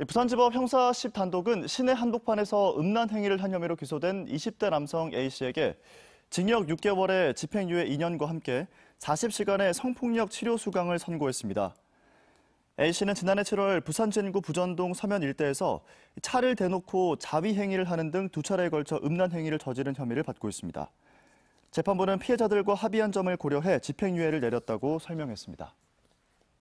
네, 부산지법 형사 10단독은 시내 한복판에서 음란 행위를 한 혐의로 기소된 20대 남성 A씨에게 징역 6개월에 집행유예 2년과 함께 40시간의 성폭력 치료 수강을 선고했습니다. A씨는 지난해 7월 부산진구 부전동 서면 일대에서 차를 대놓고 자위 행위를 하는 등 두 차례에 걸쳐 음란 행위를 저지른 혐의를 받고 있습니다. 재판부는 피해자들과 합의한 점을 고려해 집행유예를 내렸다고 설명했습니다.